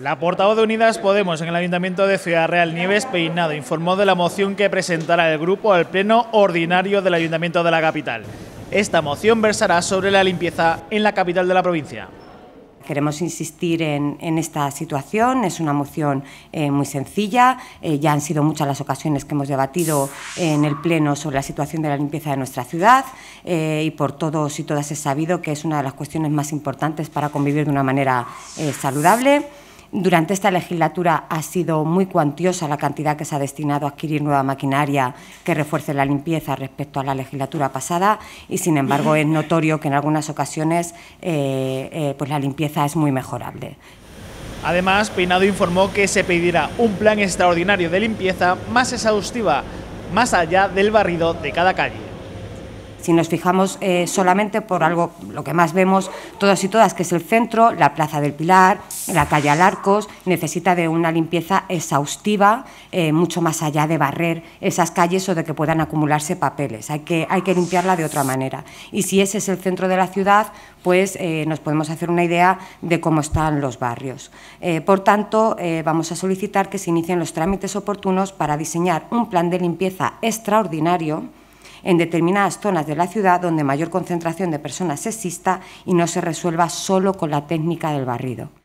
La portavoz de Unidas Podemos en el Ayuntamiento de Ciudad Real, Nieves Peinado, informó de la moción que presentará el grupo al Pleno Ordinario del Ayuntamiento de la capital. Esta moción versará sobre la limpieza en la capital de la provincia. Queremos insistir en, esta situación. Es una moción eh, muy sencilla. Eh, ya han sido muchas las ocasiones que hemos debatido en el Pleno sobre la situación de la limpieza de nuestra ciudad eh, y por todos y todas es sabido que es una de las cuestiones más importantes para convivir de una manera saludable. Durante esta legislatura ha sido muy cuantiosa la cantidad que se ha destinado a adquirir nueva maquinaria que refuerce la limpieza respecto a la legislatura pasada y, sin embargo, es notorio que en algunas ocasiones eh, eh, pues la limpieza es muy mejorable. Además, Peinado informó que se pedirá un plan extraordinario de limpieza más exhaustiva, más allá del barrido de cada calle. Si nos fijamos eh, solamente por algo, lo que más vemos todos y todas, que es el centro, la Plaza del Pilar, la calle Alarcos, necesita de una limpieza exhaustiva, eh, mucho más allá de barrer esas calles o de que puedan acumularse papeles. Hay que, hay que limpiarla de otra manera. Y si ese es el centro de la ciudad, pues eh, nos podemos hacer una idea de cómo están los barrios. por tanto, vamos a solicitar que se inicien los trámites oportunos para diseñar un plan de limpieza extraordinario en determinadas zonas de la ciudad donde mayor concentración de personas exista y no se resuelva solo con la técnica del barrido.